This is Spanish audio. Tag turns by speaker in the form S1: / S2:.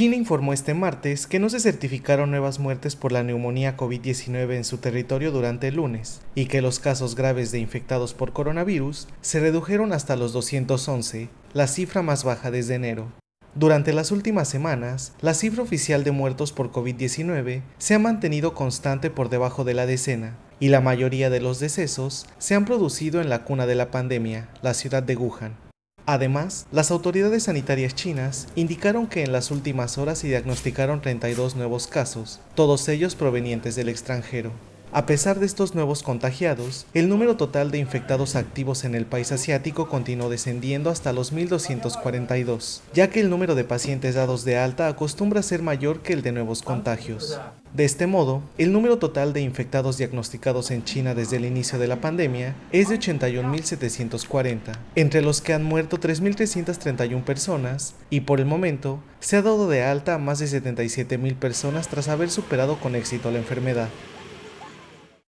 S1: China informó este martes que no se certificaron nuevas muertes por la neumonía COVID-19 en su territorio durante el lunes y que los casos graves de infectados por coronavirus se redujeron hasta los 211, la cifra más baja desde enero. Durante las últimas semanas, la cifra oficial de muertos por COVID-19 se ha mantenido constante por debajo de la decena, y la mayoría de los decesos se han producido en la cuna de la pandemia, la ciudad de Wuhan. Además, las autoridades sanitarias chinas indicaron que en las últimas horas se diagnosticaron 32 nuevos casos, todos ellos provenientes del extranjero. A pesar de estos nuevos contagiados, el número total de infectados activos en el país asiático continuó descendiendo hasta los 1.242, ya que el número de pacientes dados de alta acostumbra ser mayor que el de nuevos contagios. De este modo, el número total de infectados diagnosticados en China desde el inicio de la pandemia es de 81.740, entre los que han muerto 3.331 personas y por el momento se ha dado de alta a más de 77.000 personas tras haber superado con éxito la enfermedad.